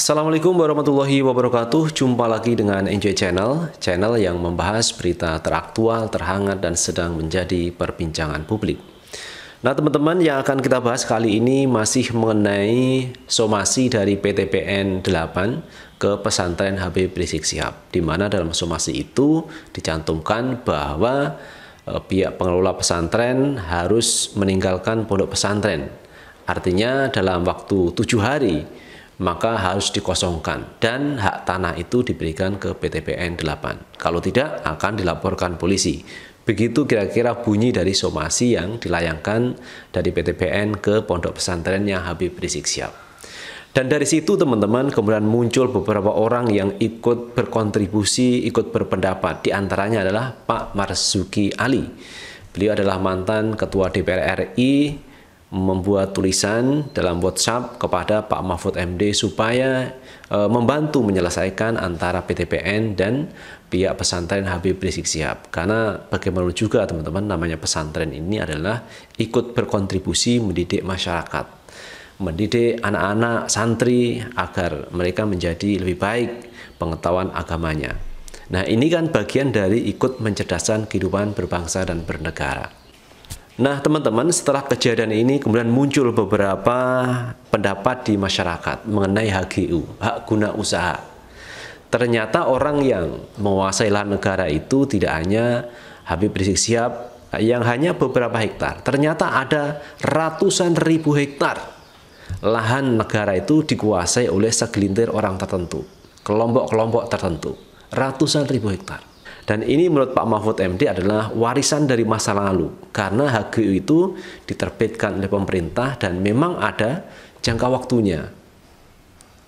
Assalamualaikum warahmatullahi wabarakatuh. Jumpa lagi dengan Enjoy Channel, channel yang membahas berita teraktual, terhangat, dan sedang menjadi perbincangan publik. Nah, teman-teman, yang akan kita bahas kali ini masih mengenai somasi dari PTPN 8 ke pesantren HB Rizik Sihab, di mana dalam somasi itu dicantumkan bahwa eh, pihak pengelola pesantren harus meninggalkan pondok pesantren. Artinya dalam waktu tujuh hari maka harus dikosongkan dan hak tanah itu diberikan ke PTPN 8. Kalau tidak akan dilaporkan polisi. Begitu kira-kira bunyi dari somasi yang dilayangkan dari PTPN ke pondok pesantrennya Habib Rizik Syihab. Dan dari situ teman-teman kemudian muncul beberapa orang yang ikut berkontribusi, ikut berpendapat. Di antaranya adalah Pak Marzuki Ali. Beliau adalah mantan Ketua DPR RI membuat tulisan dalam WhatsApp kepada Pak Mahfud MD supaya e, membantu menyelesaikan antara PTPN dan pihak pesantren Habib Rizik Sihab. Karena bagaimana juga teman-teman namanya pesantren ini adalah ikut berkontribusi mendidik masyarakat, mendidik anak-anak santri agar mereka menjadi lebih baik pengetahuan agamanya. Nah, ini kan bagian dari ikut mencerdaskan kehidupan berbangsa dan bernegara. Nah, teman-teman, setelah kejadian ini kemudian muncul beberapa pendapat di masyarakat mengenai HGU, hak guna usaha. Ternyata orang yang menguasai lahan negara itu tidak hanya Habib Rizik siap yang hanya beberapa hektar. Ternyata ada ratusan ribu hektar lahan negara itu dikuasai oleh segelintir orang tertentu, kelompok-kelompok tertentu, ratusan ribu hektar. Dan ini menurut Pak Mahfud MD adalah warisan dari masa lalu karena HGU itu diterbitkan oleh pemerintah dan memang ada jangka waktunya.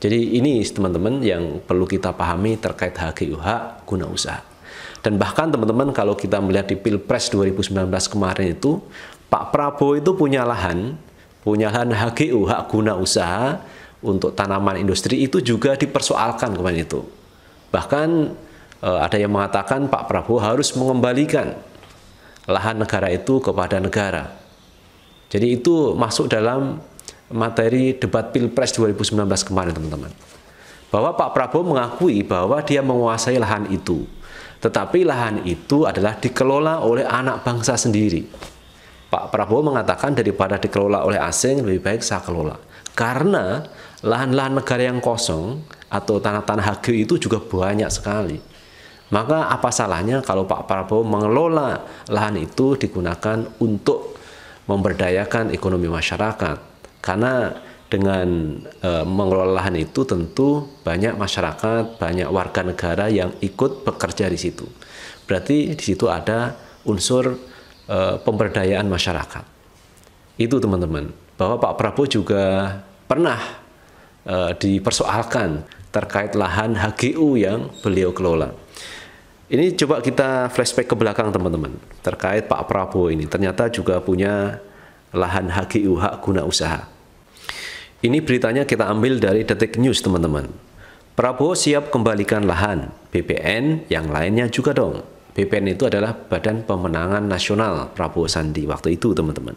Jadi ini teman-teman yang perlu kita pahami terkait HGU hak guna usaha. Dan bahkan teman-teman kalau kita melihat di Pilpres 2019 kemarin itu Pak Prabowo itu punya lahan, punya lahan HGU hak guna usaha untuk tanaman industri itu juga dipersoalkan kemarin itu. Bahkan Eh, ada yang mengatakan Pak Prabowo harus mengembalikan lahan negara itu kepada negara. Jadi itu masuk dalam materi debat Pilpres 2019 kemarin teman-teman. Bahwa Pak Prabowo mengakui bahwa dia menguasai lahan itu. Tetapi lahan itu adalah dikelola oleh anak bangsa sendiri. Pak Prabowo mengatakan daripada dikelola oleh asing lebih baik saya kelola. Karena lahan-lahan negara yang kosong atau tanah-tanah HG itu juga banyak sekali maka apa salahnya kalau Pak Prabowo mengelola lahan itu digunakan untuk memberdayakan ekonomi masyarakat? Karena dengan e, mengelola lahan itu tentu banyak masyarakat, banyak warga negara yang ikut bekerja di situ. Berarti di situ ada unsur e, pemberdayaan masyarakat. Itu teman-teman. Bahwa Pak Prabowo juga pernah e, dipersoalkan terkait lahan HGU yang beliau kelola. Ini coba kita flashback ke belakang teman-teman terkait Pak Prabowo ini ternyata juga punya lahan HGU hak guna usaha. Ini beritanya kita ambil dari Detik News teman-teman. Prabowo siap kembalikan lahan BPN yang lainnya juga dong. BPN itu adalah Badan Pemenangan Nasional Prabowo Sandi waktu itu teman-teman.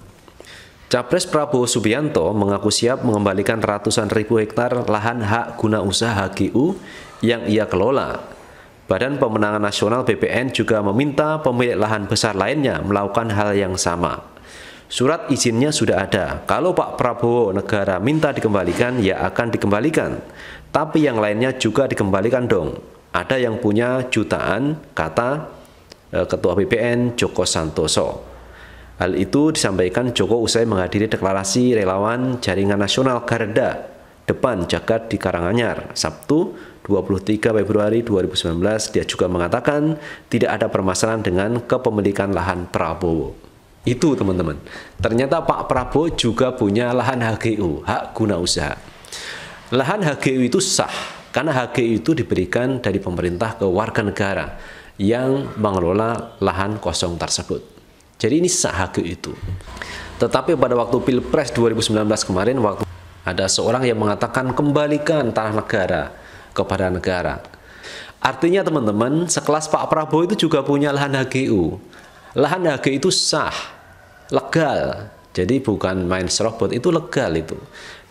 Capres Prabowo Subianto mengaku siap mengembalikan ratusan ribu hektar lahan hak guna usaha HGU yang ia kelola Badan Pemenangan Nasional BPN juga meminta pemilik lahan besar lainnya melakukan hal yang sama. Surat izinnya sudah ada. Kalau Pak Prabowo negara minta dikembalikan, ya akan dikembalikan. Tapi yang lainnya juga dikembalikan dong. Ada yang punya jutaan, kata eh, Ketua BPN Joko Santoso. Hal itu disampaikan Joko usai menghadiri deklarasi relawan Jaringan Nasional Garda depan Jagat di Karanganyar, Sabtu 23 Februari 2019 dia juga mengatakan tidak ada permasalahan dengan kepemilikan lahan Prabowo. Itu teman-teman. Ternyata Pak Prabowo juga punya lahan HGU, hak guna usaha. Lahan HGU itu sah karena HGU itu diberikan dari pemerintah ke warga negara yang mengelola lahan kosong tersebut. Jadi ini sah HGU itu. Tetapi pada waktu Pilpres 2019 kemarin waktu ada seorang yang mengatakan kembalikan tanah negara kepada negara. Artinya teman-teman, sekelas Pak Prabowo itu juga punya lahan HGU. Lahan HGU itu sah, legal. Jadi bukan main serobot, itu legal itu.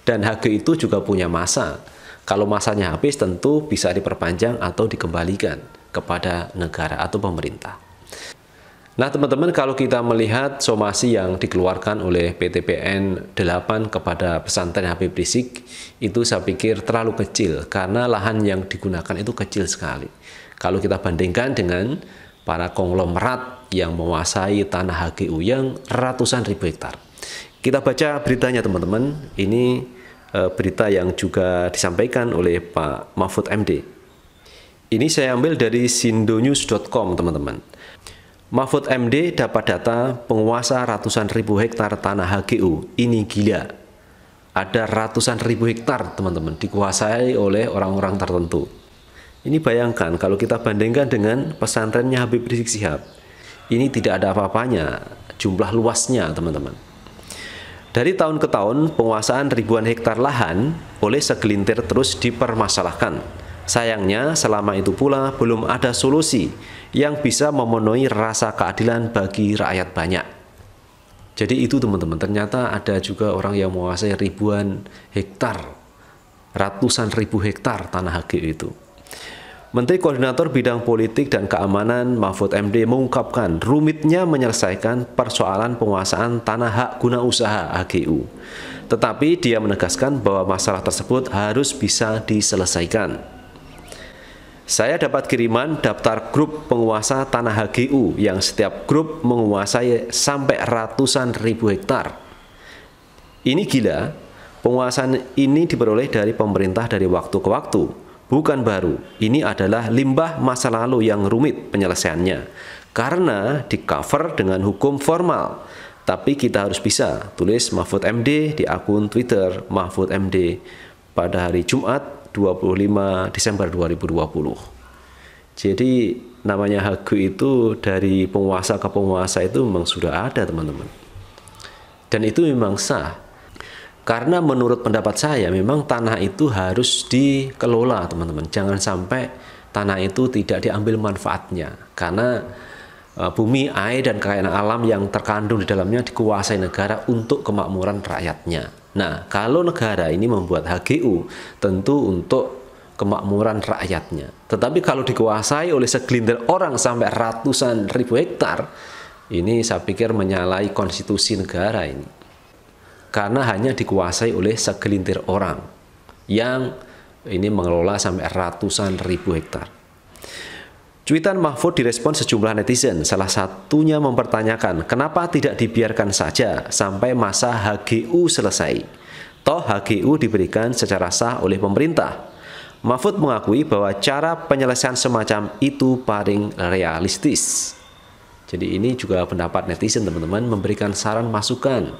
Dan HGU itu juga punya masa. Kalau masanya habis tentu bisa diperpanjang atau dikembalikan kepada negara atau pemerintah. Nah teman-teman kalau kita melihat somasi yang dikeluarkan oleh PTPN 8 kepada pesantren Habib Rizik itu saya pikir terlalu kecil karena lahan yang digunakan itu kecil sekali. Kalau kita bandingkan dengan para konglomerat yang menguasai tanah HGU yang ratusan ribu hektar. Kita baca beritanya teman-teman, ini eh, berita yang juga disampaikan oleh Pak Mahfud MD. Ini saya ambil dari sindonews.com teman-teman. Mahfud MD dapat data penguasa ratusan ribu hektar tanah HGU. Ini gila. Ada ratusan ribu hektar, teman-teman, dikuasai oleh orang-orang tertentu. Ini bayangkan kalau kita bandingkan dengan pesantrennya Habib Rizik Sihab. Ini tidak ada apa-apanya jumlah luasnya, teman-teman. Dari tahun ke tahun, penguasaan ribuan hektar lahan oleh segelintir terus dipermasalahkan. Sayangnya, selama itu pula belum ada solusi yang bisa memenuhi rasa keadilan bagi rakyat banyak. Jadi itu teman-teman, ternyata ada juga orang yang menguasai ribuan hektar, ratusan ribu hektar tanah hak itu. Menteri Koordinator Bidang Politik dan Keamanan Mahfud MD mengungkapkan rumitnya menyelesaikan persoalan penguasaan tanah hak guna usaha HGU. Tetapi dia menegaskan bahwa masalah tersebut harus bisa diselesaikan. Saya dapat kiriman daftar grup penguasa tanah HGU yang setiap grup menguasai sampai ratusan ribu hektar. Ini gila, penguasaan ini diperoleh dari pemerintah dari waktu ke waktu, bukan baru. Ini adalah limbah masa lalu yang rumit penyelesaiannya, karena di cover dengan hukum formal. Tapi kita harus bisa, tulis Mahfud MD di akun Twitter Mahfud MD pada hari Jumat 25 Desember 2020. Jadi namanya hagu itu dari penguasa ke penguasa itu memang sudah ada teman-teman. Dan itu memang sah. Karena menurut pendapat saya memang tanah itu harus dikelola teman-teman. Jangan sampai tanah itu tidak diambil manfaatnya. Karena eh, bumi, air, dan kekayaan alam yang terkandung di dalamnya dikuasai negara untuk kemakmuran rakyatnya. Nah, kalau negara ini membuat HGU tentu untuk kemakmuran rakyatnya. Tetapi kalau dikuasai oleh segelintir orang sampai ratusan ribu hektar, ini saya pikir menyalahi konstitusi negara ini. Karena hanya dikuasai oleh segelintir orang yang ini mengelola sampai ratusan ribu hektar. Cuitan Mahfud direspon sejumlah netizen, salah satunya mempertanyakan kenapa tidak dibiarkan saja sampai masa HGU selesai. Toh HGU diberikan secara sah oleh pemerintah. Mahfud mengakui bahwa cara penyelesaian semacam itu paling realistis. Jadi ini juga pendapat netizen teman-teman memberikan saran masukan.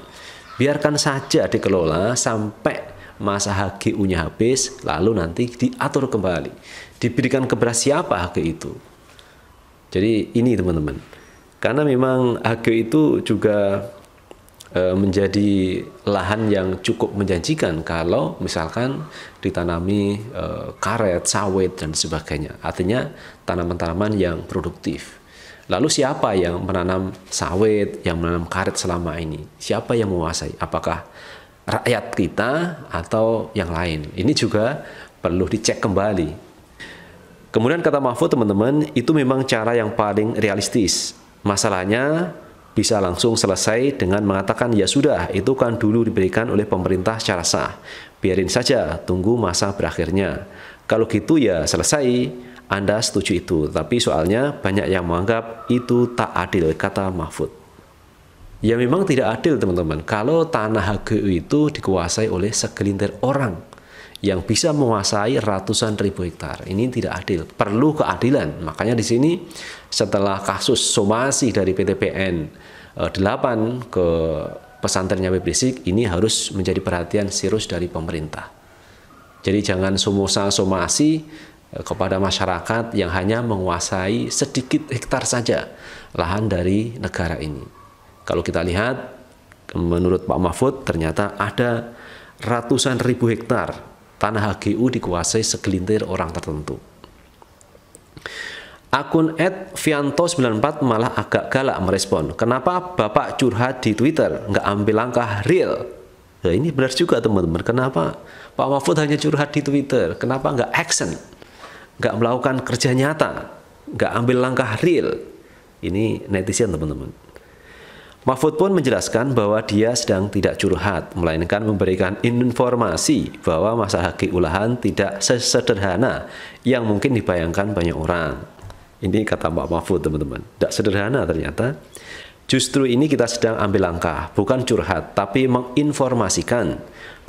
Biarkan saja dikelola sampai masa HGU-nya habis, lalu nanti diatur kembali. Diberikan kepada siapa HGU itu? Jadi ini teman-teman. Karena memang Hage itu juga e, menjadi lahan yang cukup menjanjikan kalau misalkan ditanami e, karet, sawit dan sebagainya. Artinya tanaman-tanaman yang produktif. Lalu siapa yang menanam sawit, yang menanam karet selama ini? Siapa yang menguasai? Apakah rakyat kita atau yang lain? Ini juga perlu dicek kembali Kemudian kata Mahfud teman-teman, itu memang cara yang paling realistis. Masalahnya bisa langsung selesai dengan mengatakan ya sudah, itu kan dulu diberikan oleh pemerintah secara sah. Biarin saja, tunggu masa berakhirnya. Kalau gitu ya selesai, Anda setuju itu. Tapi soalnya banyak yang menganggap itu tak adil, kata Mahfud. Ya memang tidak adil teman-teman, kalau tanah HGU itu dikuasai oleh segelintir orang yang bisa menguasai ratusan ribu hektar. Ini tidak adil. Perlu keadilan. Makanya di sini setelah kasus somasi dari PTPN 8 eh, ke pesantrennya Habib ini harus menjadi perhatian serius dari pemerintah. Jadi jangan somosa somasi eh, kepada masyarakat yang hanya menguasai sedikit hektar saja lahan dari negara ini. Kalau kita lihat menurut Pak Mahfud ternyata ada ratusan ribu hektar Tanah HGU dikuasai segelintir orang tertentu. Akun at Vianto94 malah agak galak merespon. Kenapa Bapak curhat di Twitter nggak ambil langkah real? Nah, ini benar juga teman-teman. Kenapa Pak Mahfud hanya curhat di Twitter? Kenapa nggak action? Nggak melakukan kerja nyata? Nggak ambil langkah real? Ini netizen teman-teman. Mahfud pun menjelaskan bahwa dia sedang tidak curhat, melainkan memberikan informasi bahwa masa haki ulahan tidak sesederhana yang mungkin dibayangkan banyak orang. Ini kata Pak Mahfud, teman-teman. Tidak sederhana ternyata. Justru ini kita sedang ambil langkah, bukan curhat, tapi menginformasikan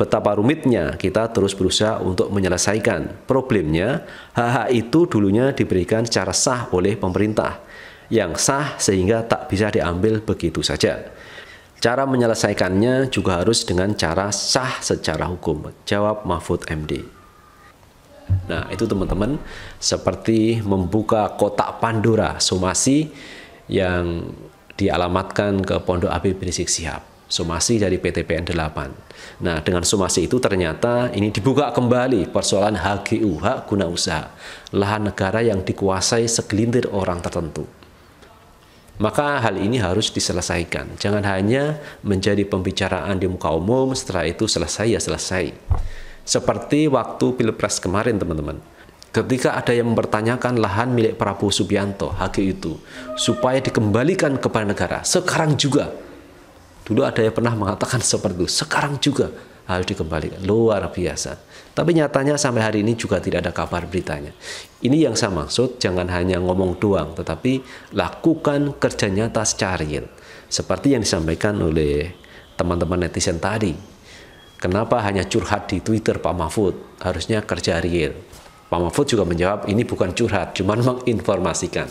betapa rumitnya kita terus berusaha untuk menyelesaikan problemnya. Hak-hak itu dulunya diberikan secara sah oleh pemerintah yang sah sehingga tak bisa diambil begitu saja. Cara menyelesaikannya juga harus dengan cara sah secara hukum. Jawab Mahfud MD. Nah, itu teman-teman seperti membuka kotak Pandora somasi yang dialamatkan ke Pondok Abi Rizik Sihab. Somasi dari PTPN 8. Nah, dengan somasi itu ternyata ini dibuka kembali persoalan HGU, hak guna usaha, lahan negara yang dikuasai segelintir orang tertentu maka hal ini harus diselesaikan. Jangan hanya menjadi pembicaraan di muka umum, setelah itu selesai ya selesai. Seperti waktu Pilpres kemarin teman-teman. Ketika ada yang mempertanyakan lahan milik Prabowo Subianto, HG itu, supaya dikembalikan kepada negara, sekarang juga. Dulu ada yang pernah mengatakan seperti itu, sekarang juga harus dikembalikan. Luar biasa. Tapi nyatanya sampai hari ini juga tidak ada kabar beritanya. Ini yang saya maksud, jangan hanya ngomong doang, tetapi lakukan kerja nyata secara real. Seperti yang disampaikan oleh teman-teman netizen tadi. Kenapa hanya curhat di Twitter Pak Mahfud? Harusnya kerja real. Pak Mahfud juga menjawab, ini bukan curhat, cuman menginformasikan.